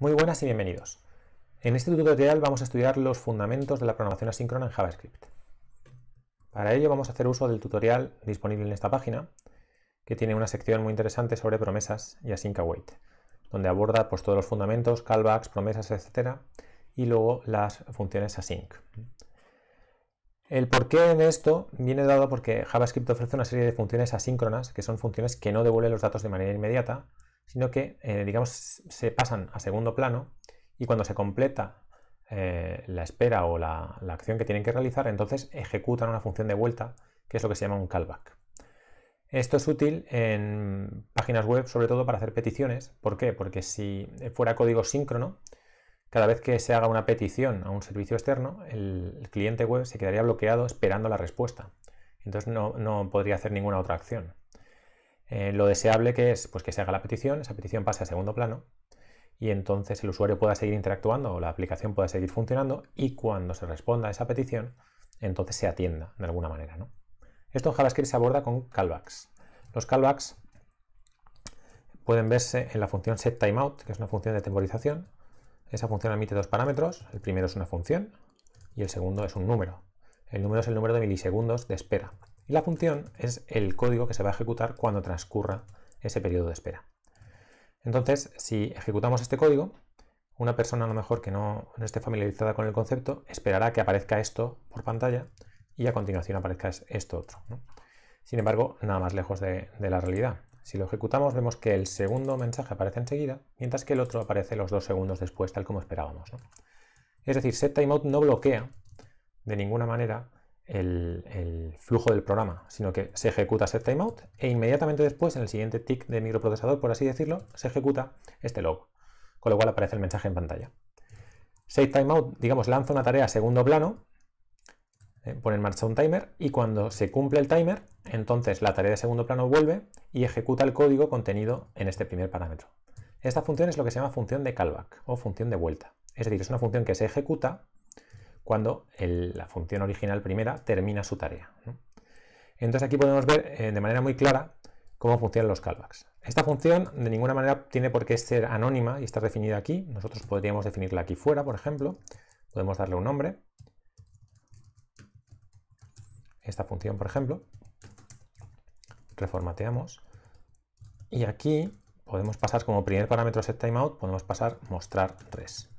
Muy buenas y bienvenidos. En este tutorial vamos a estudiar los fundamentos de la programación asíncrona en JavaScript. Para ello vamos a hacer uso del tutorial disponible en esta página, que tiene una sección muy interesante sobre promesas y async await, donde aborda pues, todos los fundamentos, callbacks, promesas, etc. y luego las funciones async. El porqué de esto viene dado porque JavaScript ofrece una serie de funciones asíncronas, que son funciones que no devuelven los datos de manera inmediata, sino que, eh, digamos, se pasan a segundo plano y cuando se completa eh, la espera o la, acción que tienen que realizar, entonces ejecutan una función de vuelta, que es lo que se llama un callback. Esto es útil en páginas web, sobre todo para hacer peticiones. ¿Por qué? Porque si fuera código síncrono, cada vez que se haga una petición a un servicio externo, el, cliente web se quedaría bloqueado esperando la respuesta. Entonces no podría hacer ninguna otra acción. Eh, lo deseable que es pues, que se haga la petición, esa petición pase a segundo plano y entonces el usuario pueda seguir interactuando o la aplicación pueda seguir funcionando y cuando se responda a esa petición, entonces se atienda de alguna manera. ¿no? Esto en JavaScript se aborda con callbacks. Los callbacks pueden verse en la función setTimeout, que es una función de temporización. Esa función emite dos parámetros. El primero es una función y el segundo es un número. El número es el número de milisegundos de espera. Y la función es el código que se va a ejecutar cuando transcurra ese periodo de espera. Entonces, si ejecutamos este código, una persona a lo mejor que no, esté familiarizada con el concepto esperará que aparezca esto por pantalla y a continuación aparezca esto otro. Sin embargo, nada más lejos de, la realidad. Si lo ejecutamos vemos que el segundo mensaje aparece enseguida, mientras que el otro aparece los dos segundos después, tal como esperábamos. Es decir, setTimeout no bloquea de ninguna manera el, flujo del programa, sino que se ejecuta set timeout e inmediatamente después, en el siguiente tick de microprocesador, por así decirlo, se ejecuta este log, con lo cual aparece el mensaje en pantalla. Set timeout, digamos, lanza una tarea a segundo plano, eh, pone en marcha un timer y cuando se cumple el timer, entonces la tarea de segundo plano vuelve y ejecuta el código contenido en este primer parámetro. Esta función es lo que se llama función de callback o función de vuelta. Es decir, es una función que se ejecuta cuando la función original primera termina su tarea. Entonces aquí podemos ver eh, de manera muy clara cómo funcionan los callbacks. Esta función de ninguna manera tiene por qué ser anónima y estar definida aquí. Nosotros podríamos definirla aquí fuera, por ejemplo. Podemos darle un nombre. Esta función, por ejemplo. Reformateamos. Y aquí podemos pasar como primer parámetro setTimeout podemos pasar mostrar res.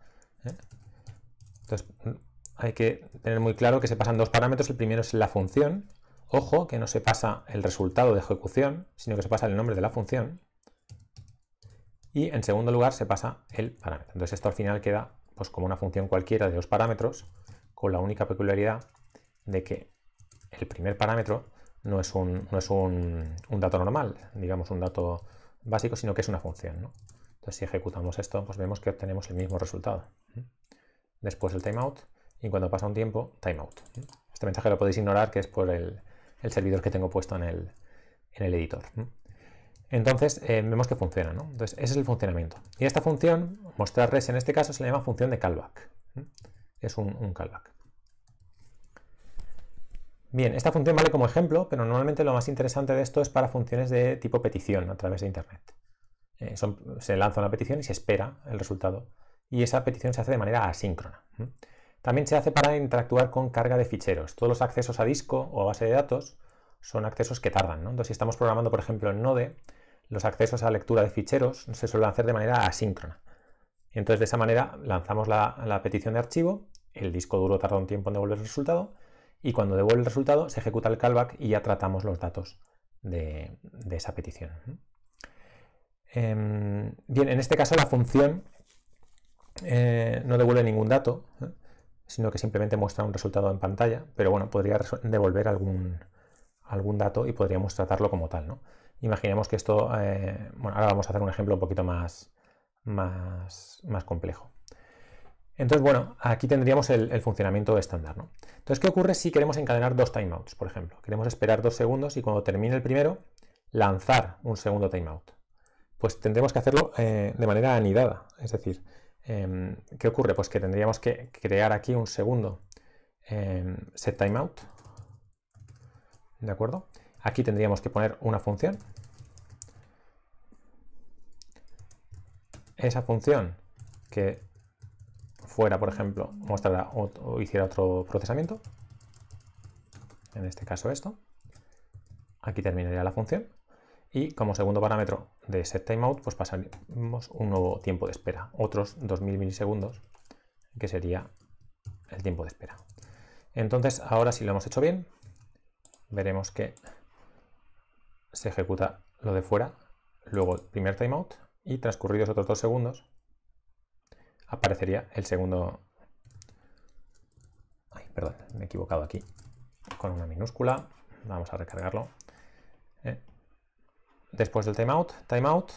¿eh? Entonces, hay que tener muy claro que se pasan dos parámetros. El primero es la función. Ojo que no se pasa el resultado de ejecución, sino que se pasa el nombre de la función. Y en segundo lugar se pasa el parámetro. Entonces esto al final queda pues, como una función cualquiera de dos parámetros, con la única peculiaridad de que el primer parámetro no es un, dato normal, digamos un dato básico, sino que es una función. Entonces si ejecutamos esto, pues vemos que obtenemos el mismo resultado. Después el timeout y cuando pasa un tiempo, timeout. Este mensaje lo podéis ignorar que es por el, servidor que tengo puesto en el, editor. Entonces eh, vemos que funciona, ¿no? Entonces ese es el funcionamiento. Y esta función, mostrar en este caso, se le llama función de callback. Es un, callback. Bien, esta función vale como ejemplo, pero normalmente lo más interesante de esto es para funciones de tipo petición a través de Internet. Eh, se lanza una petición y se espera el resultado. Y esa petición se hace de manera asíncrona. También se hace para interactuar con carga de ficheros. Todos los accesos a disco o a base de datos son accesos que tardan. si estamos programando, por ejemplo, en Node, los accesos a lectura de ficheros se suelen hacer de manera asíncrona. entonces, de esa manera, lanzamos la, petición de archivo, el disco duro tarda un tiempo en devolver el resultado, y cuando devuelve el resultado, se ejecuta el callback y ya tratamos los datos de, esa petición. Em, bien, en este caso la función eh, no devuelve ningún dato, sino que simplemente muestra un resultado en pantalla, pero bueno, podría devolver algún, algún dato y podríamos tratarlo como tal, ¿no? Imaginemos que esto, eh, bueno, ahora vamos a hacer un ejemplo un poquito más, más, más complejo. Entonces, bueno, aquí tendríamos el, funcionamiento estándar, ¿no? Entonces, ¿qué ocurre si queremos encadenar dos timeouts, por ejemplo? Queremos esperar dos segundos y cuando termine el primero, lanzar un segundo timeout. Pues tendremos que hacerlo eh, de manera anidada, es decir, Em, ¿Qué ocurre? Pues que tendríamos que crear aquí un segundo eh, set timeout. ¿De acuerdo? Aquí tendríamos que poner una función. Esa función que fuera, por ejemplo, mostrará o hiciera otro procesamiento. En este caso esto. Aquí terminaría la función. Y como segundo parámetro de set timeout, pues pasaremos un nuevo tiempo de espera, otros 2000 milisegundos, que sería el tiempo de espera. Entonces, ahora si lo hemos hecho bien, veremos que se ejecuta lo de fuera, luego el primer timeout y transcurridos otros dos segundos aparecería el segundo... Ay, perdón, me he equivocado aquí con una minúscula. Vamos a recargarlo. Eh, después del timeout, timeout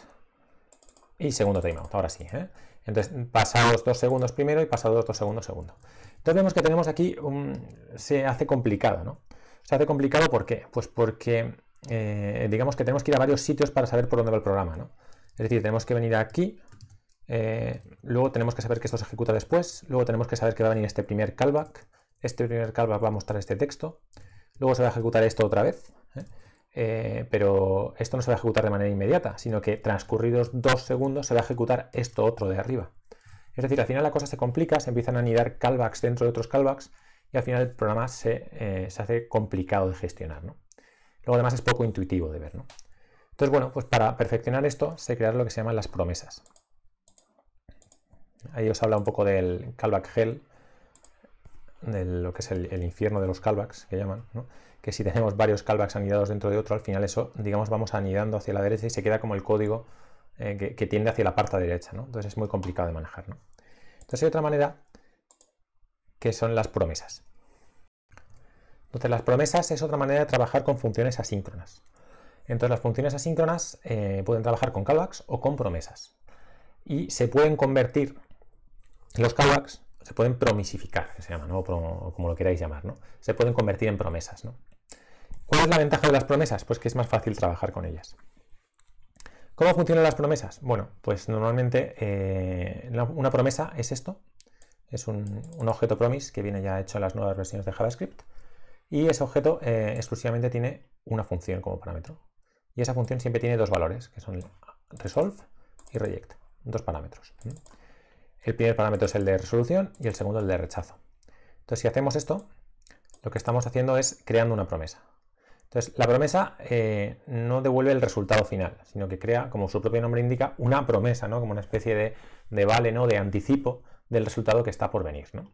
y segundo timeout, ahora sí. ¿eh? Entonces, pasados dos segundos primero y pasados dos segundos segundo. Entonces vemos que tenemos aquí, un, se hace complicado, ¿no? Se hace complicado ¿por qué? Pues porque eh, digamos que tenemos que ir a varios sitios para saber por dónde va el programa, ¿no? Es decir, tenemos que venir aquí, eh, luego tenemos que saber que esto se ejecuta después, luego tenemos que saber que va a venir este primer callback, este primer callback va a mostrar este texto, luego se va a ejecutar esto otra vez, ¿eh? Eh, pero esto no se va a ejecutar de manera inmediata, sino que transcurridos dos segundos se va a ejecutar esto otro de arriba. Es decir, al final la cosa se complica, se empiezan a anidar callbacks dentro de otros callbacks y al final el programa se, eh, hace complicado de gestionar. Luego además es poco intuitivo de ver. Entonces, bueno, pues para perfeccionar esto se crearon lo que se llaman las promesas. Ahí os habla un poco del callback hell, de lo que es el, el infierno de los callbacks que llaman. ¿no? que si tenemos varios callbacks anidados dentro de otro, al final eso, digamos, vamos anidando hacia la derecha y se queda como el código eh, que, tiende hacia la parte derecha, ¿no? Entonces es muy complicado de manejar, Entonces hay otra manera que son las promesas. Entonces las promesas es otra manera de trabajar con funciones asíncronas. Entonces las funciones asíncronas eh, pueden trabajar con callbacks o con promesas. Y se pueden convertir, los callbacks se pueden promisificar, se llama, como lo queráis llamar, ¿no? Se pueden convertir en promesas, ¿no? ¿Cuál es la ventaja de las promesas? Pues que es más fácil trabajar con ellas. ¿Cómo funcionan las promesas? Bueno, pues normalmente eh, una promesa es esto. Es un, objeto promise que viene ya hecho en las nuevas versiones de JavaScript. Y ese objeto eh, exclusivamente tiene una función como parámetro. Y esa función siempre tiene dos valores, que son resolve y reject. Dos parámetros. El primer parámetro es el de resolución y el segundo el de rechazo. Entonces, si hacemos esto, lo que estamos haciendo es creando una promesa. Entonces, la promesa eh, no devuelve el resultado final, sino que crea, como su propio nombre indica, una promesa, ¿no? Como una especie de, vale, ¿no? De anticipo del resultado que está por venir, ¿no?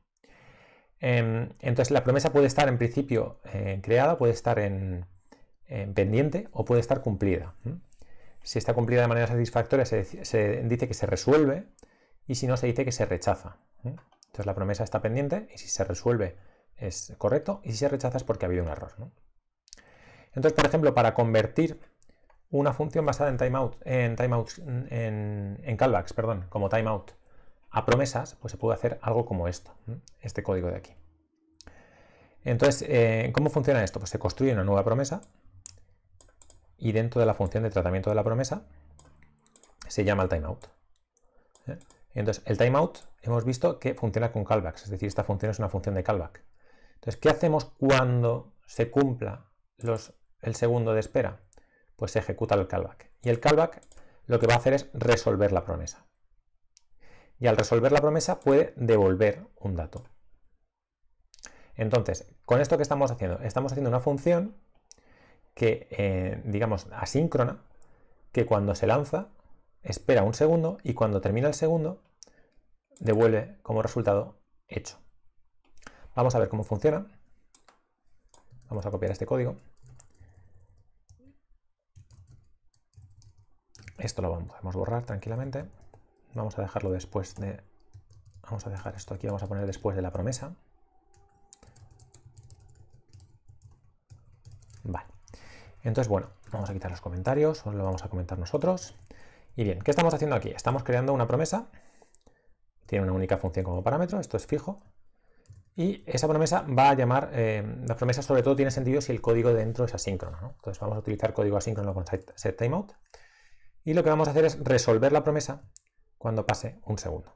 Em, entonces, la promesa puede estar en principio eh, creada, puede estar en, pendiente o puede estar cumplida. Si está cumplida de manera satisfactoria, se, se, dice que se resuelve y si no, se dice que se rechaza. Entonces, la promesa está pendiente y si se resuelve es correcto y si se rechaza es porque ha habido un error. ¿no? Entonces, por ejemplo, para convertir una función basada en timeout, en timeouts, en, callbacks, perdón, como timeout, a promesas, pues se puede hacer algo como esto, este código de aquí. Entonces, eh, ¿cómo funciona esto? Pues se construye una nueva promesa y dentro de la función de tratamiento de la promesa se llama el timeout. ¿eh? Entonces, el timeout hemos visto que funciona con callbacks, es decir, esta función es una función de callback. Entonces, ¿qué hacemos cuando se cumpla los el segundo de espera? Pues se ejecuta el callback. Y el callback lo que va a hacer es resolver la promesa. Y al resolver la promesa puede devolver un dato. Entonces, con esto que estamos haciendo, estamos haciendo una función que, eh, digamos, asíncrona, que cuando se lanza, espera un segundo y cuando termina el segundo, devuelve como resultado hecho. Vamos a ver cómo funciona. Vamos a copiar este código. Esto lo podemos borrar tranquilamente. Vamos a dejarlo después de... Vamos a dejar esto aquí, vamos a poner después de la promesa. Vale. Entonces, bueno, vamos a quitar los comentarios, Os lo vamos a comentar nosotros. Y bien, ¿qué estamos haciendo aquí? Estamos creando una promesa. Tiene una única función como parámetro, esto es fijo. Y esa promesa va a llamar, eh, la promesa sobre todo tiene sentido si el código dentro es asíncrono. Entonces vamos a utilizar código asíncrono con setTimeout. Y lo que vamos a hacer es resolver la promesa cuando pase un segundo.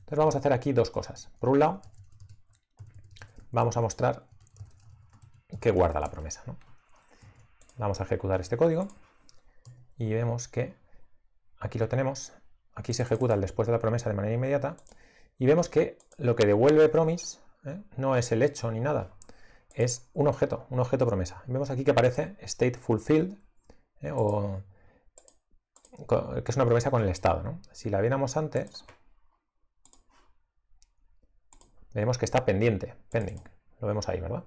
Entonces vamos a hacer aquí dos cosas. Por un lado, vamos a mostrar que guarda la promesa. Vamos a ejecutar este código y vemos que aquí lo tenemos. Aquí se ejecuta el después de la promesa de manera inmediata y vemos que lo que devuelve promise ¿eh? no es el hecho ni nada, es un objeto, un objeto promesa. vemos aquí que aparece state fulfilled ¿eh? o que es una promesa con el estado. ¿no? Si la viéramos antes, veremos que está pendiente, pending. Lo vemos ahí, ¿verdad?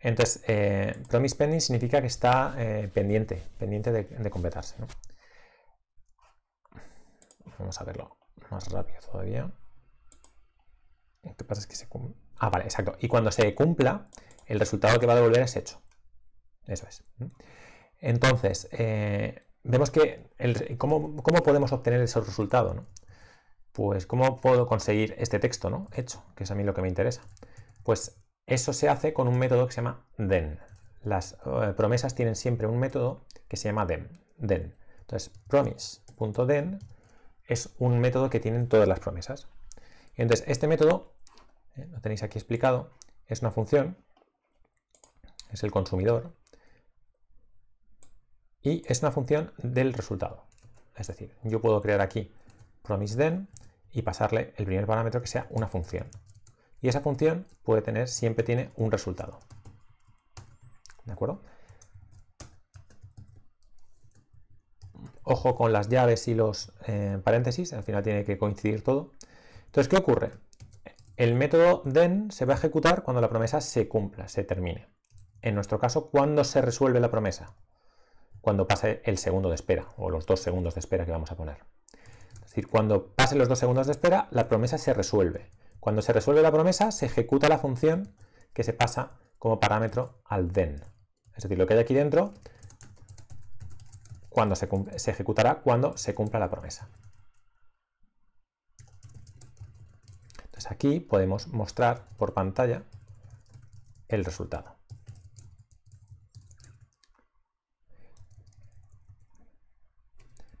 Entonces, eh, promise pending significa que está eh, pendiente, pendiente de, completarse. Vamos a verlo más rápido todavía. qué pasa es que se Ah, vale, exacto. Y cuando se cumpla, el resultado que va a devolver es hecho. Eso es. Entonces, eh, vemos que ¿cómo, podemos obtener ese resultado, Pues cómo puedo conseguir este texto, ¿no? Hecho, que es a mí lo que me interesa. Pues eso se hace con un método que se llama den. Las eh, promesas tienen siempre un método que se llama den. Entonces, promise.den es un método que tienen todas las promesas. entonces, este método, eh, lo tenéis aquí explicado, es una función, es el consumidor, y es una función del resultado. Es decir, yo puedo crear aquí promiseden y pasarle el primer parámetro que sea una función. Y esa función puede tener, siempre tiene un resultado. ¿De acuerdo? Ojo con las llaves y los eh, paréntesis, al final tiene que coincidir todo. Entonces, ¿qué ocurre? El método den se va a ejecutar cuando la promesa se cumpla, se termine. En nuestro caso, ¿cuándo se resuelve la promesa, cuando pase el segundo de espera o los dos segundos de espera que vamos a poner. Es decir, cuando pasen los dos segundos de espera, la promesa se resuelve. Cuando se resuelve la promesa, se ejecuta la función que se pasa como parámetro al then. Es decir, lo que hay aquí dentro cuando se ejecutará cuando se cumpla la promesa. Entonces aquí podemos mostrar por pantalla el resultado.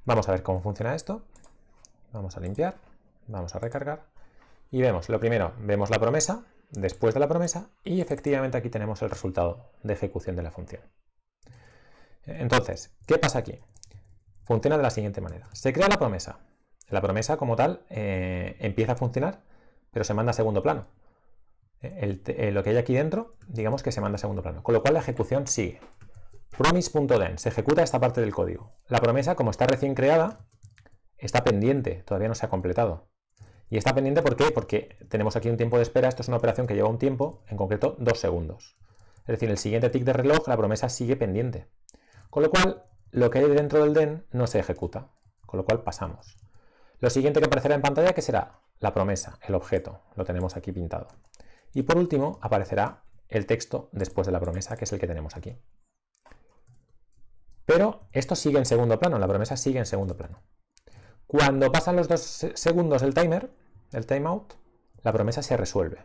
Vamos a ver cómo funciona esto. Vamos a limpiar, vamos a recargar y vemos, lo primero, vemos la promesa, después de la promesa y efectivamente aquí tenemos el resultado de ejecución de la función. Entonces, ¿qué pasa aquí? Funciona de la siguiente manera. Se crea la promesa. La promesa como tal eh, empieza a funcionar, pero se manda a segundo plano. Eh, eh, lo que hay aquí dentro, digamos que se manda a segundo plano, con lo cual la ejecución sigue. Promise.den. Se ejecuta esta parte del código. La promesa, como está recién creada, está pendiente, todavía no se ha completado. Y está pendiente ¿por qué? Porque tenemos aquí un tiempo de espera, esto es una operación que lleva un tiempo, en concreto dos segundos. Es decir, el siguiente tick de reloj, la promesa sigue pendiente. Con lo cual, lo que hay dentro del den no se ejecuta, con lo cual pasamos. Lo siguiente que aparecerá en pantalla que será la promesa, el objeto, lo tenemos aquí pintado. Y por último aparecerá el texto después de la promesa, que es el que tenemos aquí. Pero esto sigue en segundo plano, la promesa sigue en segundo plano. Cuando pasan los dos segundos del timer, el timeout, la promesa se resuelve.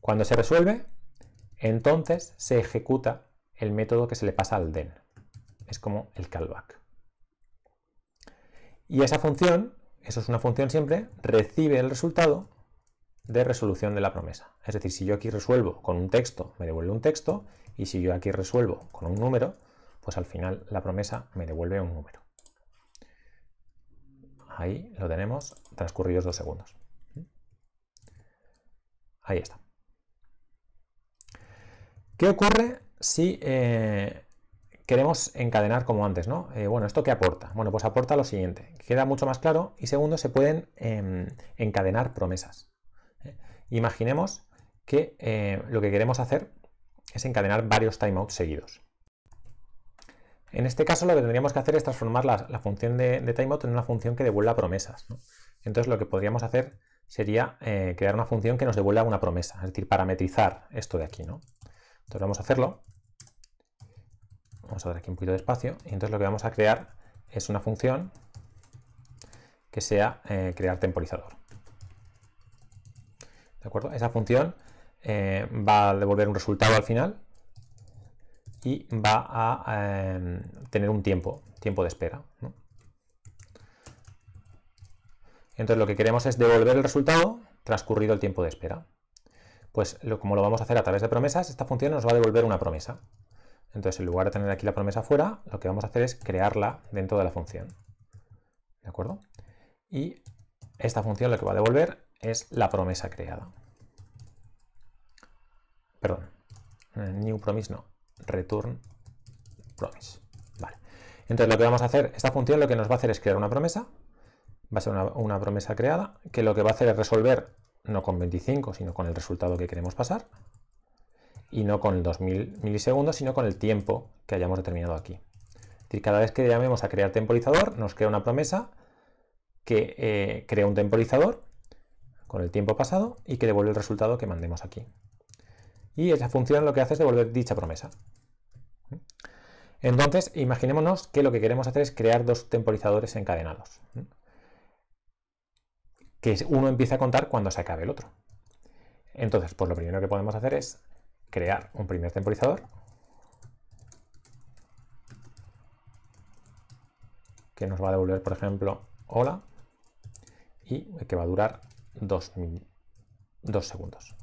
Cuando se resuelve, entonces se ejecuta el método que se le pasa al den. Es como el callback. Y esa función, eso es una función siempre, recibe el resultado de resolución de la promesa. Es decir, si yo aquí resuelvo con un texto, me devuelve un texto, y si yo aquí resuelvo con un número, pues al final la promesa me devuelve un número. Ahí lo tenemos transcurridos dos segundos. Ahí está. ¿Qué ocurre si eh, queremos encadenar como antes? Eh, bueno, ¿esto qué aporta? Bueno, pues aporta lo siguiente. Queda mucho más claro y segundo, se pueden em, encadenar promesas. Eh, imaginemos que lo que queremos hacer es encadenar varios timeouts seguidos. En este caso lo que tendríamos que hacer es transformar la, función de, timeout en una función que devuelva promesas. Entonces lo que podríamos hacer sería eh, crear una función que nos devuelva una promesa, es decir, parametrizar esto de aquí. ¿no? Entonces vamos a hacerlo. Vamos a dar aquí un poquito de espacio. Y entonces lo que vamos a crear es una función que sea eh, crear temporizador. ¿De acuerdo? Esa función eh, va a devolver un resultado al final y va a em, tener un tiempo, tiempo de espera. Entonces lo que queremos es devolver el resultado transcurrido el tiempo de espera. Pues como lo vamos a hacer a través de promesas, esta función nos va a devolver una promesa. Entonces en lugar de tener aquí la promesa fuera, lo que vamos a hacer es crearla dentro de la función. ¿De acuerdo? Y esta función lo que va a devolver es la promesa creada. Perdón, eh, new promise no, return promise. Entonces lo que vamos a hacer, esta función lo que nos va a hacer es crear una promesa, va a ser una, promesa creada, que lo que va a hacer es resolver, no con 25, sino con el resultado que queremos pasar, y no con 2000 milisegundos, sino con el tiempo que hayamos determinado aquí. cada vez que llamemos a crear temporizador, nos crea una promesa que eh, crea un temporizador con el tiempo pasado y que devuelve el resultado que mandemos aquí y esa función lo que hace es devolver dicha promesa. Entonces, imaginémonos que lo que queremos hacer es crear dos temporizadores encadenados, que uno empieza a contar cuando se acabe el otro. Entonces, pues lo primero que podemos hacer es crear un primer temporizador, que nos va a devolver, por ejemplo, hola, y que va a durar dos, dos segundos.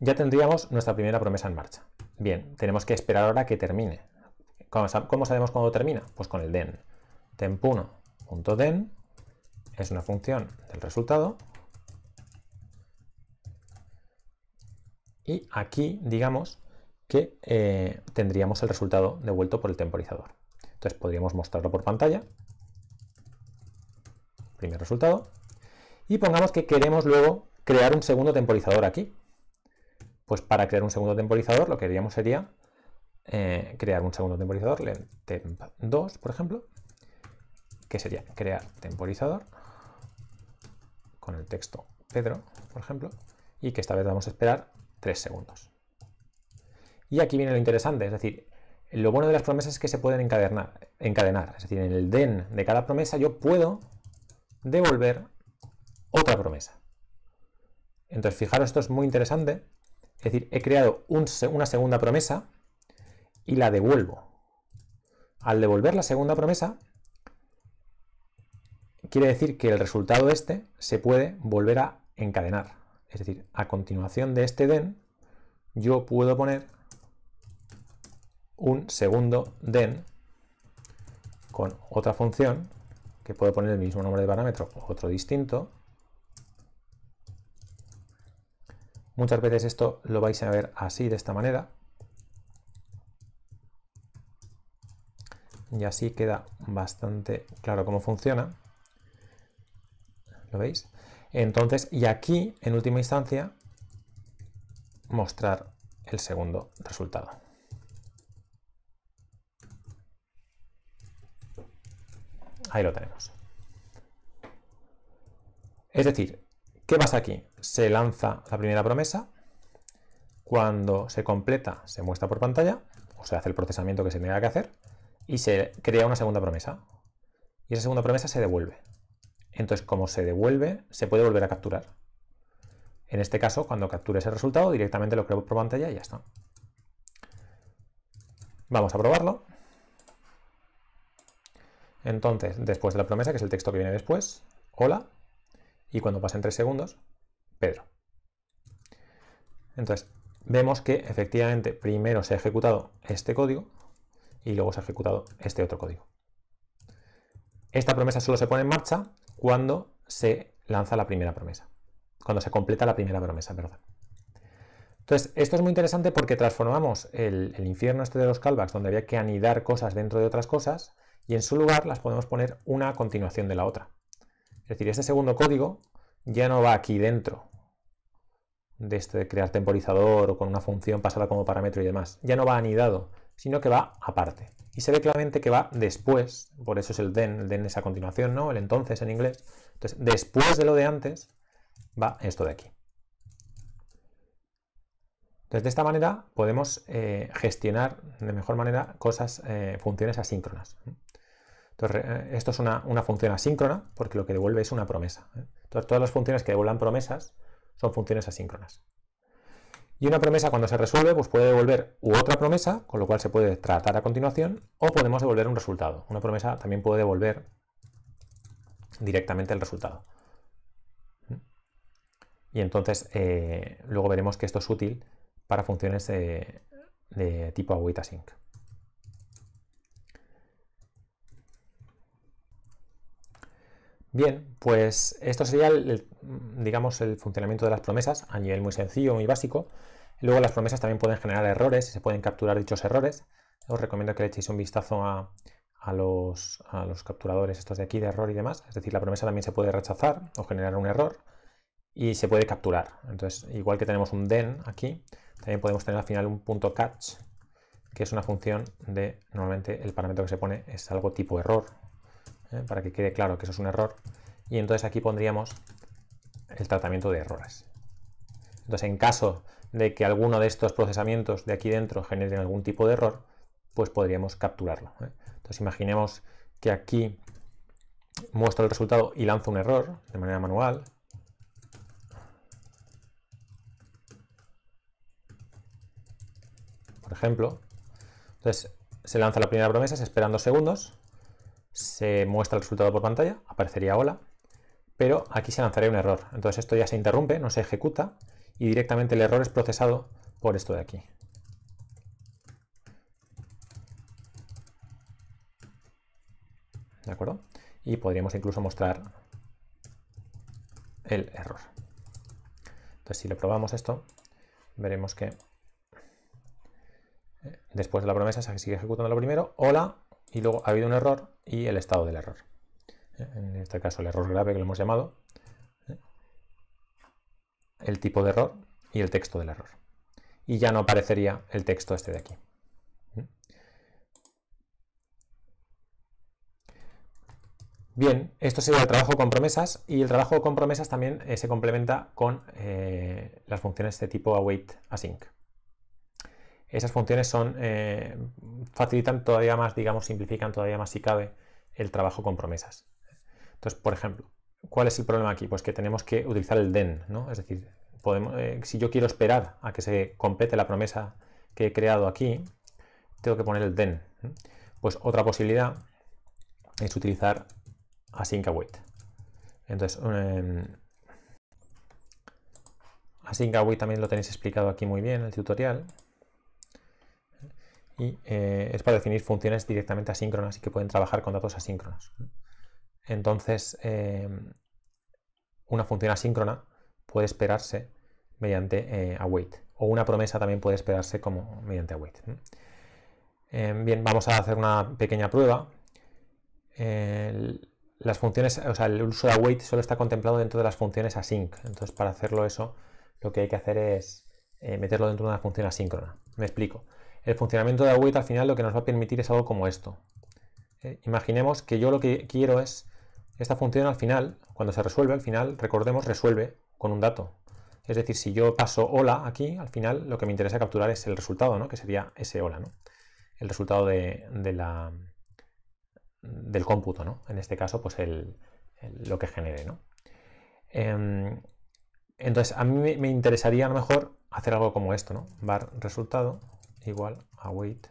ya tendríamos nuestra primera promesa en marcha. Bien, tenemos que esperar ahora que termine. ¿Cómo, sabemos cuándo termina? Pues con el den. temp1.den es una función del resultado. Y aquí, digamos, que eh, tendríamos el resultado devuelto por el temporizador. Entonces podríamos mostrarlo por pantalla. Primer resultado. Y pongamos que queremos luego crear un segundo temporizador aquí, pues para crear un segundo temporizador lo que haríamos sería eh, crear un segundo temporizador, temp2, por ejemplo, que sería crear temporizador con el texto Pedro, por ejemplo, y que esta vez vamos a esperar 3 segundos. Y aquí viene lo interesante, es decir, lo bueno de las promesas es que se pueden encadenar, encadenar, es decir, en el den de cada promesa yo puedo devolver otra promesa. Entonces, fijaros, esto es muy interesante es decir, he creado una segunda promesa y la devuelvo. Al devolver la segunda promesa, quiere decir que el resultado este se puede volver a encadenar. Es decir, a continuación de este den, yo puedo poner un segundo den con otra función, que puedo poner el mismo nombre de parámetro, otro distinto, Muchas veces esto lo vais a ver así, de esta manera. Y así queda bastante claro cómo funciona. ¿Lo veis? Entonces, y aquí, en última instancia, mostrar el segundo resultado. Ahí lo tenemos. Es decir, ¿qué pasa aquí? se lanza la primera promesa, cuando se completa se muestra por pantalla, o se hace el procesamiento que se tenga que hacer, y se crea una segunda promesa. Y esa segunda promesa se devuelve. Entonces, como se devuelve, se puede volver a capturar. En este caso, cuando capture ese resultado, directamente lo creo por pantalla y ya está. Vamos a probarlo. Entonces, después de la promesa, que es el texto que viene después, hola, y cuando pasen tres segundos, Pedro. Entonces, vemos que efectivamente primero se ha ejecutado este código y luego se ha ejecutado este otro código. Esta promesa solo se pone en marcha cuando se lanza la primera promesa, cuando se completa la primera promesa, perdón. Entonces, esto es muy interesante porque transformamos el, infierno este de los callbacks, donde había que anidar cosas dentro de otras cosas, y en su lugar las podemos poner una a continuación de la otra. Es decir, este segundo código ya no va aquí dentro de este de crear temporizador o con una función pasada como parámetro y demás. Ya no va anidado, sino que va aparte. Y se ve claramente que va después, por eso es el den el then es a continuación, ¿no? El entonces en inglés. Entonces, después de lo de antes, va esto de aquí. Entonces, de esta manera podemos eh, gestionar de mejor manera cosas, eh, funciones asíncronas. Eh, esto es una, función asíncrona porque lo que devuelve es una promesa. ¿eh? todas las funciones que devuelvan promesas son funciones asíncronas. Y una promesa cuando se resuelve, pues puede devolver u otra promesa, con lo cual se puede tratar a continuación, o podemos devolver un resultado. Una promesa también puede devolver directamente el resultado. Y entonces eh, luego veremos que esto es útil para funciones de, tipo await async. Bien, pues esto sería, el, digamos, el funcionamiento de las promesas a nivel muy sencillo, muy básico. Luego las promesas también pueden generar errores se pueden capturar dichos errores. Os recomiendo que le echéis un vistazo a, a, los, a los capturadores estos de aquí de error y demás. Es decir, la promesa también se puede rechazar o generar un error y se puede capturar. Entonces, igual que tenemos un den aquí, también podemos tener al final un punto catch, que es una función de, normalmente el parámetro que se pone es algo tipo error ¿eh? para que quede claro que eso es un error. Y entonces aquí pondríamos el tratamiento de errores. Entonces, en caso de que alguno de estos procesamientos de aquí dentro generen algún tipo de error, pues podríamos capturarlo. ¿eh? Entonces, imaginemos que aquí muestro el resultado y lanzo un error de manera manual. Por ejemplo. Entonces, se lanza la primera promesa, se esperan dos segundos se muestra el resultado por pantalla, aparecería hola, pero aquí se lanzaría un error. Entonces esto ya se interrumpe, no se ejecuta y directamente el error es procesado por esto de aquí. ¿De acuerdo? Y podríamos incluso mostrar el error. Entonces si lo probamos esto, veremos que eh, después de la promesa se sigue ejecutando lo primero. Hola, y luego ha habido un error y el estado del error. ¿Eh? En este caso el error grave que lo hemos llamado, ¿eh? el tipo de error y el texto del error. Y ya no aparecería el texto este de aquí. ¿Eh? Bien, esto sería el trabajo con promesas y el trabajo con promesas también se complementa con las funciones de tipo await async. Esas funciones son, eh, facilitan todavía más, digamos, simplifican todavía más si cabe el trabajo con promesas. Entonces, por ejemplo, ¿cuál es el problema aquí? Pues que tenemos que utilizar el den, ¿no? Es decir, podemos, eh, si yo quiero esperar a que se complete la promesa que he creado aquí, tengo que poner el den. Pues otra posibilidad es utilizar async await. Entonces, eh, también lo tenéis explicado aquí muy bien en el tutorial. Y eh, es para definir funciones directamente asíncronas y que pueden trabajar con datos asíncronos. Entonces, eh, una función asíncrona puede esperarse mediante eh, await. O una promesa también puede esperarse como mediante await. bien, vamos a hacer una pequeña prueba. las funciones, o sea, el uso de await solo está contemplado dentro de las funciones async. Entonces, para hacerlo eso, lo que hay que hacer es meterlo dentro de una función asíncrona. Me explico. El funcionamiento de la al final lo que nos va a permitir es algo como esto. Eh, imaginemos que yo lo que quiero es esta función al final, cuando se resuelve al final, recordemos, resuelve con un dato. Es decir, si yo paso hola aquí, al final lo que me interesa capturar es el resultado, ¿no? que sería ese hola, ¿no? el resultado de, la, del cómputo, ¿no? en este caso pues lo que genere. ¿no? Em, entonces, a mí me interesaría a lo mejor hacer algo como esto, ¿no? Bar resultado igual a wait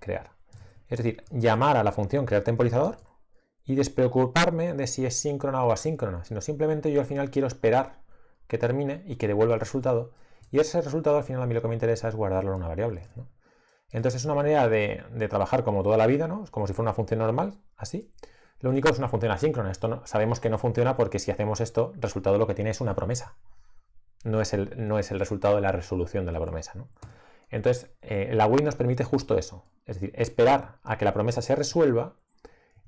crear. Es decir, llamar a la función crear temporizador y despreocuparme de si es síncrona o asíncrona, sino simplemente yo al final quiero esperar que termine y que devuelva el resultado. Y ese resultado al final a mí lo que me interesa es guardarlo en una variable. Entonces es una manera de, trabajar como toda la vida, ¿no? Es como si fuera una función normal, así. Lo único es una función asíncrona. Esto sabemos que no funciona porque si hacemos esto, el resultado lo que tiene es una promesa. No es el, no es el resultado de la resolución de la promesa. ¿no? Entonces, eh, la wait nos permite justo eso, es decir, esperar a que la promesa se resuelva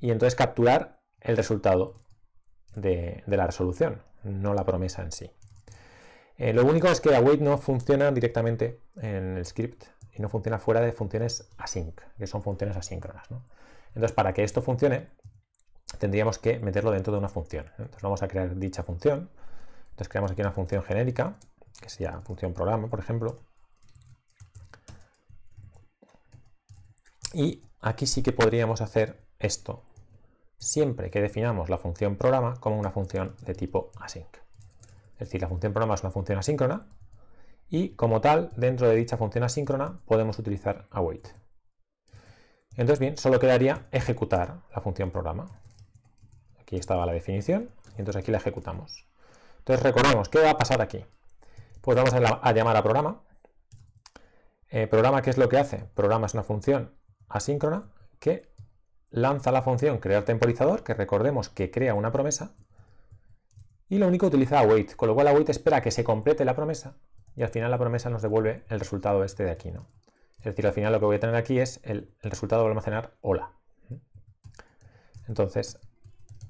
y entonces capturar el resultado de, la resolución, no la promesa en sí. Eh, lo único es que la await no funciona directamente en el script y no funciona fuera de funciones async, que son funciones asíncronas. Entonces, para que esto funcione, tendríamos que meterlo dentro de una función. Entonces, vamos a crear dicha función. Entonces, creamos aquí una función genérica, que sea función programa, por ejemplo, Y aquí sí que podríamos hacer esto, siempre que definamos la función programa como una función de tipo async. Es decir, la función programa es una función asíncrona y como tal, dentro de dicha función asíncrona podemos utilizar await. Entonces bien, solo quedaría ejecutar la función programa. Aquí estaba la definición y entonces aquí la ejecutamos. Entonces recordemos, ¿qué va a pasar aquí? Pues vamos a, llamar a programa. Eh, programa, ¿qué es lo que hace? Programa es una función asíncrona que lanza la función crear temporizador, que recordemos que crea una promesa, y lo único utiliza await, con lo cual await espera que se complete la promesa y al final la promesa nos devuelve el resultado este de aquí, ¿no? Es decir, al final lo que voy a tener aquí es el, el resultado de almacenar hola. Entonces,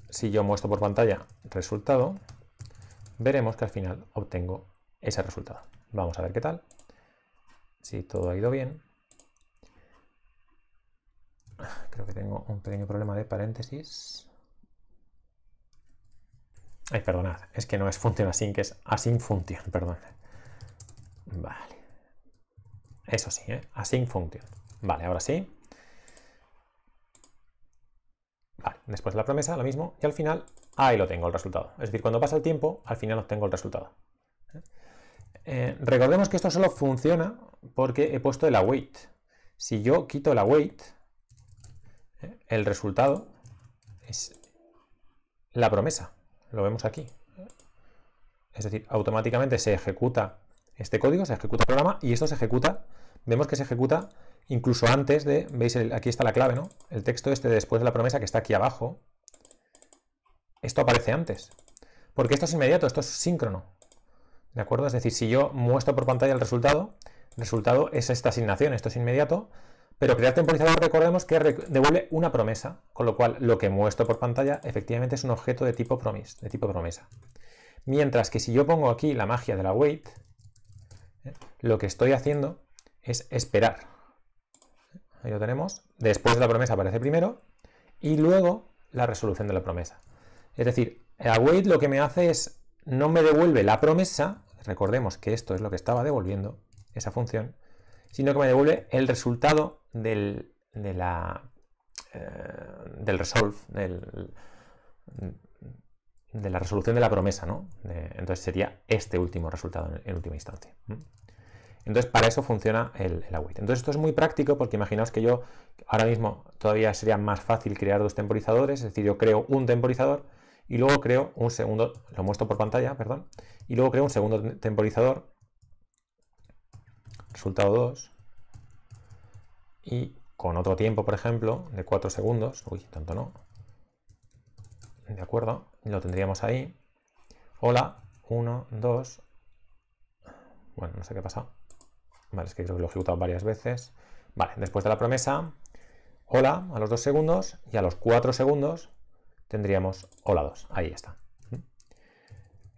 si yo muestro por pantalla resultado, veremos que al final obtengo ese resultado. Vamos a ver qué tal. Si todo ha ido bien. Creo que tengo un pequeño problema de paréntesis. Ay, perdonad, es que no es función que es async function, perdón. Vale. Eso sí, ¿eh? async function. Vale, ahora sí. Vale, después la promesa, lo mismo. Y al final, ahí lo tengo, el resultado. Es decir, cuando pasa el tiempo, al final obtengo el resultado. ¿Eh? Eh, recordemos que esto solo funciona porque he puesto el await. Si yo quito el await, el resultado es la promesa. Lo vemos aquí. Es decir, automáticamente se ejecuta este código, se ejecuta el programa y esto se ejecuta, vemos que se ejecuta incluso antes de, veis, aquí está la clave, ¿no? El texto este después de la promesa que está aquí abajo, esto aparece antes. Porque esto es inmediato, esto es síncrono. ¿De acuerdo? Es decir, si yo muestro por pantalla el resultado, el resultado es esta asignación, esto es inmediato, pero crear temporizador, recordemos que devuelve una promesa, con lo cual lo que muestro por pantalla efectivamente es un objeto de tipo, de tipo promesa. Mientras que si yo pongo aquí la magia de la wait, ¿eh? lo que estoy haciendo es esperar. Ahí lo tenemos. Después de la promesa aparece primero y luego la resolución de la promesa. Es decir, la wait lo que me hace es, no me devuelve la promesa, recordemos que esto es lo que estaba devolviendo, esa función, sino que me devuelve el resultado del, de la, eh, del resolve, de la resolución de la promesa, ¿no? entonces sería este último resultado en, última instancia. Entonces para eso funciona el, el await. Entonces esto es muy práctico porque imaginaos que yo ahora mismo todavía sería más fácil crear dos temporizadores, es decir, yo creo un temporizador y luego creo un segundo, lo muestro por pantalla, perdón, y luego creo un segundo temporizador resultado 2 y con otro tiempo, por ejemplo, de 4 segundos, uy, tanto no, de acuerdo, lo tendríamos ahí, hola, 1, 2, bueno, no sé qué pasado, vale, es que que lo he ejecutado varias veces, vale, después de la promesa, hola a los 2 segundos y a los 4 segundos tendríamos hola 2, ahí está.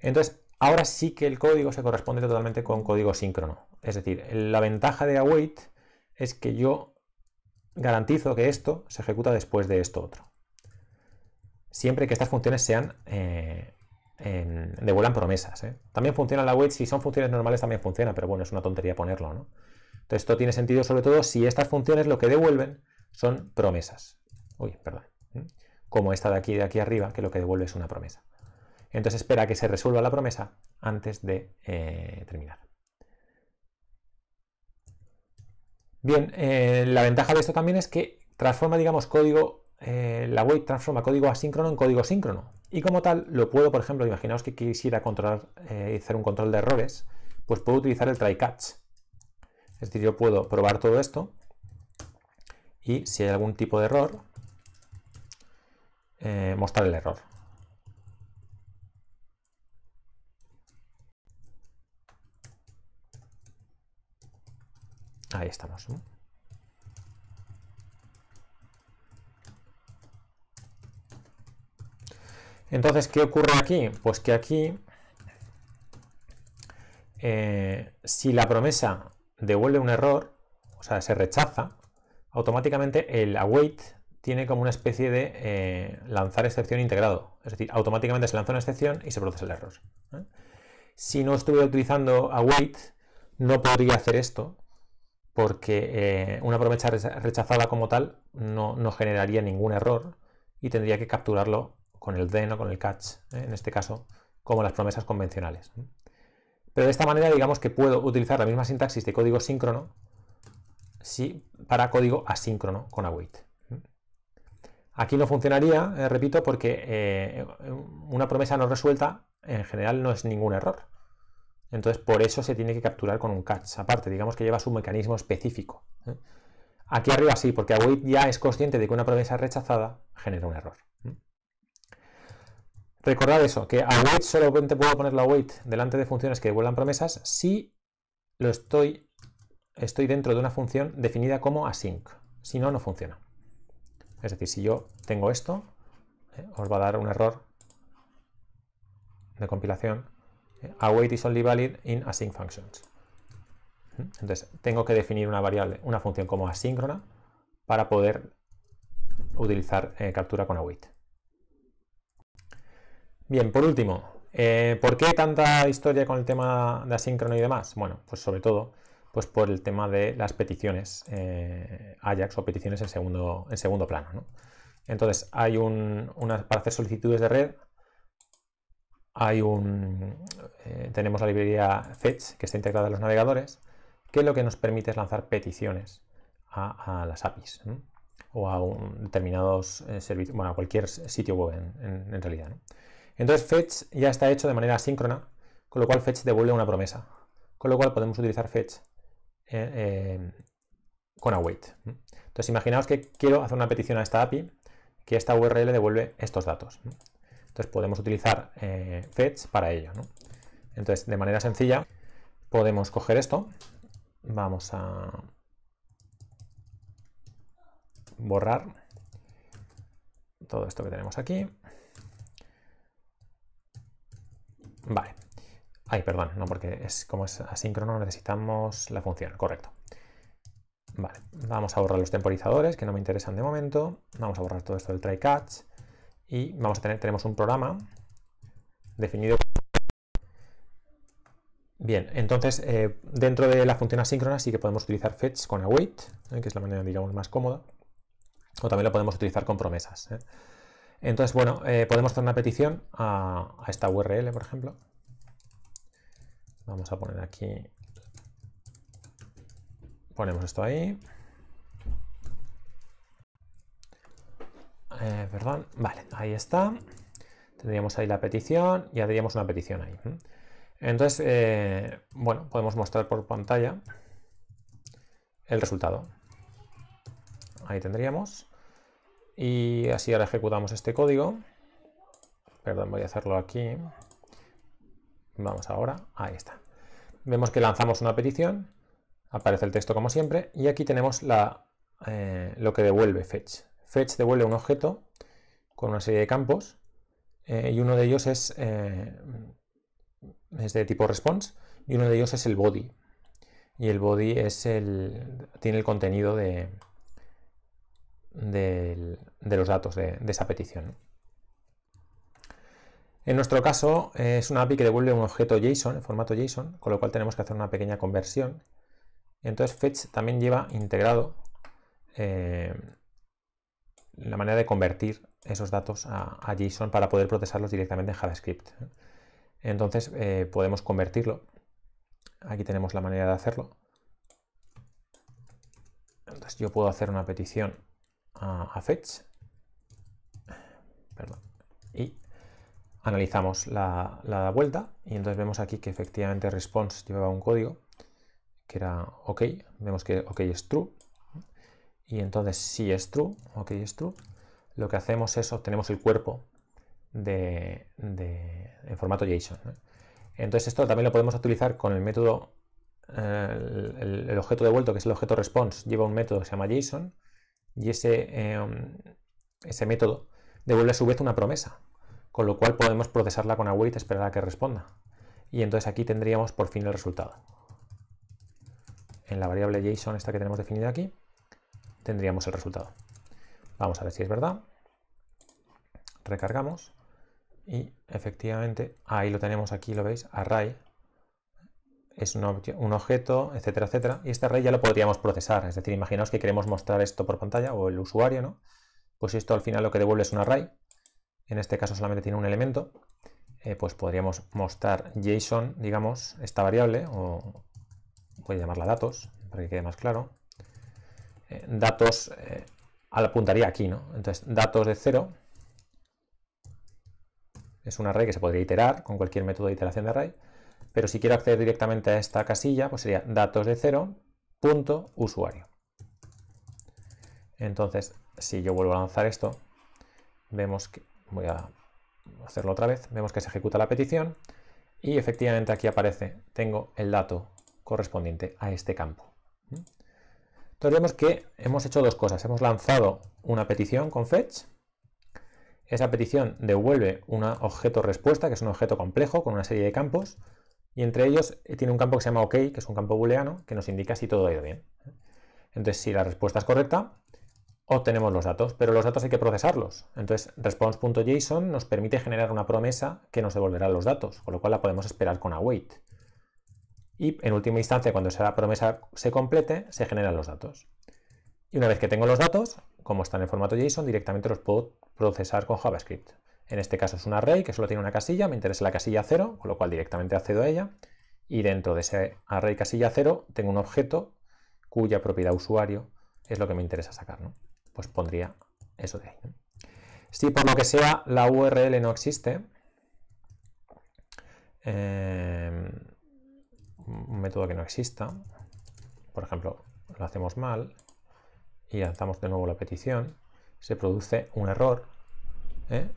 Entonces, Ahora sí que el código se corresponde totalmente con código síncrono. Es decir, la ventaja de await es que yo garantizo que esto se ejecuta después de esto otro. Siempre que estas funciones sean eh, promesas. ¿eh? También funciona la await, si son funciones normales también funciona, pero bueno, es una tontería ponerlo. ¿no? Entonces esto tiene sentido sobre todo si estas funciones lo que devuelven son promesas. Uy, perdón. ¿eh? Como esta de aquí, de aquí arriba, que lo que devuelve es una promesa. Entonces espera que se resuelva la promesa antes de eh, terminar. Bien, eh, la ventaja de esto también es que transforma, digamos, código, eh, la web transforma código asíncrono en código síncrono. Y como tal, lo puedo, por ejemplo, imaginaos que quisiera controlar, hacer un control de errores, pues puedo utilizar el try catch. Es decir, yo puedo probar todo esto y si hay algún tipo de error, mostrar el error. Ahí estamos. Entonces, ¿qué ocurre aquí? Pues que aquí, eh, si la promesa devuelve un error, o sea, se rechaza, automáticamente el await tiene como una especie de eh, lanzar excepción integrado. Es decir, automáticamente se lanza una excepción y se produce el error. ¿eh? Si no estuviera utilizando await, no podría hacer esto, porque eh, una promesa rechazada como tal no, generaría ningún error y tendría que capturarlo con el den o con el catch, ¿eh? en este caso, como las promesas convencionales. Pero de esta manera digamos que puedo utilizar la misma sintaxis de código síncrono si, para código asíncrono con await. Aquí no funcionaría, eh, repito, porque una promesa no resuelta en general no es ningún error entonces, por eso se tiene que capturar con un catch. Aparte, digamos que lleva su mecanismo específico. ¿eh? Aquí arriba sí, porque await ya es consciente de que una promesa rechazada genera un error. ¿eh? Recordad eso, que await solamente puedo poner la await delante de funciones que devuelvan promesas si lo estoy, estoy dentro de una función definida como async. Si no, no funciona. Es decir, si yo tengo esto, ¿eh? os va a dar un error de compilación await is only valid in async functions. Entonces, tengo que definir una variable, una función como asíncrona para poder utilizar eh, captura con await. Bien, por último, eh, ¿por qué tanta historia con el tema de asíncrono y demás? Bueno, pues sobre todo pues por el tema de las peticiones eh, Ajax o peticiones en segundo, en segundo plano. Entonces, hay un, para hacer solicitudes de red hay un, eh, tenemos la librería Fetch, que está integrada en los navegadores, que lo que nos permite es lanzar peticiones a, las APIs o a determinados eh, servicios, bueno, a cualquier sitio web en, realidad. Entonces Fetch ya está hecho de manera asíncrona, con lo cual Fetch devuelve una promesa, con lo cual podemos utilizar Fetch eh, con await. Entonces imaginaos que quiero hacer una petición a esta API que esta URL devuelve estos datos. Entonces podemos utilizar eh, fetch para ello. Entonces, de manera sencilla, podemos coger esto. Vamos a borrar todo esto que tenemos aquí. Vale. Ay, perdón, no, porque es como es asíncrono necesitamos la función, correcto. Vale, vamos a borrar los temporizadores que no me interesan de momento. Vamos a borrar todo esto del try catch y vamos a tener, tenemos un programa definido. Bien, entonces eh, dentro de la función asíncrona sí que podemos utilizar fetch con await, eh, que es la manera digamos más cómoda, o también lo podemos utilizar con promesas. Eh. Entonces, bueno, podemos hacer una petición a esta URL, por ejemplo. Vamos a poner aquí ponemos esto ahí Eh, perdón, vale, ahí está. Tendríamos ahí la petición, y haríamos una petición ahí. Entonces, eh, bueno, podemos mostrar por pantalla el resultado. Ahí tendríamos. Y así ahora ejecutamos este código. Perdón, voy a hacerlo aquí. Vamos ahora, ahí está. Vemos que lanzamos una petición, aparece el texto como siempre, y aquí tenemos la, eh, lo que devuelve fetch. Fetch devuelve un objeto con una serie de campos eh, y uno de ellos eh, es, de tipo response y uno de ellos es el body. Y el body es el, tiene el contenido de, los datos de, esa petición. En nuestro caso es una API que devuelve un objeto JSON, en formato JSON, con lo cual tenemos que hacer una pequeña conversión. Entonces fetch también lleva integrado eh, la manera de convertir esos datos a, JSON para poder procesarlos directamente en JavaScript. ¿eh? Entonces eh, podemos convertirlo. Aquí tenemos la manera de hacerlo. Entonces yo puedo hacer una petición a, fetch y analizamos la, la, vuelta y entonces vemos aquí que efectivamente response llevaba un código que era ok, vemos que ok es true y entonces si es true, ok true, lo que hacemos es obtenemos el cuerpo de, en formato JSON. Entonces esto también lo podemos utilizar con el método, eh, el, objeto devuelto, que es el objeto response, lleva un método que se llama JSON y ese, eh, ese método devuelve a su vez una promesa, con lo cual podemos procesarla con await, esperar a que responda. Y entonces aquí tendríamos por fin el resultado. En la variable JSON esta que tenemos definida aquí, tendríamos el resultado. Vamos a ver si es verdad. Recargamos y efectivamente ahí lo tenemos, aquí lo veis, array. Es un, objeto, etcétera, etcétera. Y este array ya lo podríamos procesar. Es decir, imaginaos que queremos mostrar esto por pantalla o el usuario, ¿no? Pues esto al final lo que devuelve es un array. En este caso solamente tiene un elemento. Eh, pues podríamos mostrar JSON, digamos, esta variable, o voy a llamarla datos, para que quede más claro. Eh, datos, eh, apuntaría aquí, ¿no? Entonces, datos de cero es un array que se podría iterar con cualquier método de iteración de array, pero si quiero acceder directamente a esta casilla, pues sería datos de cero punto usuario. Entonces, si yo vuelvo a lanzar esto, vemos que, voy a hacerlo otra vez, vemos que se ejecuta la petición y efectivamente aquí aparece, tengo el dato correspondiente a este campo. Entonces vemos que hemos hecho dos cosas. Hemos lanzado una petición con fetch. Esa petición devuelve un objeto respuesta, que es un objeto complejo con una serie de campos. Y entre ellos eh, tiene un campo que se llama OK, que es un campo booleano, que nos indica si todo ha ido bien. Entonces, si la respuesta es correcta, obtenemos los datos, pero los datos hay que procesarlos. Entonces, response.json nos permite generar una promesa que nos devolverá los datos, con lo cual la podemos esperar con await y en última instancia, cuando esa promesa se complete, se generan los datos. Y una vez que tengo los datos, como están en formato JSON, directamente los puedo procesar con JavaScript. En este caso es un array que solo tiene una casilla, me interesa la casilla 0, con lo cual directamente accedo a ella. Y dentro de ese array casilla 0 tengo un objeto cuya propiedad usuario es lo que me interesa sacar. ¿no? Pues pondría eso de ahí. Si por lo que sea la URL no existe, em, un método que no exista, por ejemplo, lo hacemos mal y lanzamos de nuevo la petición, se produce un error. ¿eh?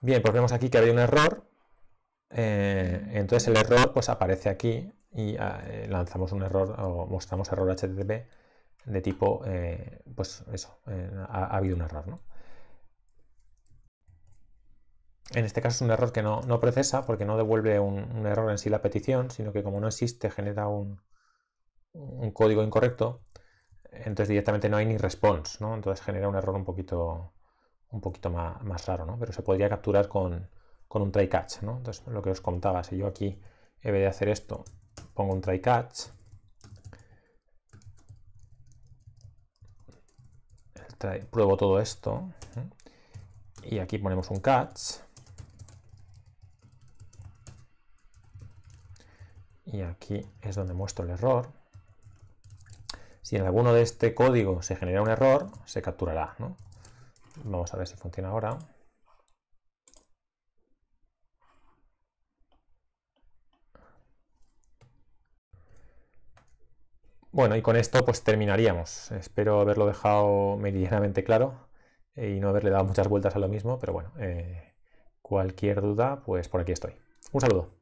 Bien, pues vemos aquí que había un error, eh, entonces el error pues aparece aquí y ah, eh, lanzamos un error o mostramos error HTTP de tipo, pues eso, ha habido un error, ¿no? En este caso es un error que no, no procesa porque no devuelve un, error en sí la petición, sino que como no existe genera un, código incorrecto, entonces directamente no hay ni response, ¿no? Entonces genera un error un poquito, un poquito más, raro, Pero se podría capturar con, un try catch, ¿no? Entonces lo que os contaba, si yo aquí he de hacer esto, pongo un try catch, pruebo todo esto, ¿eh? y aquí ponemos un catch, y aquí es donde muestro el error. Si en alguno de este código se genera un error, se capturará. Vamos a ver si funciona ahora. Bueno, y con esto pues terminaríamos. Espero haberlo dejado meridianamente claro y no haberle dado muchas vueltas a lo mismo, pero bueno, eh, cualquier duda, pues por aquí estoy. Un saludo.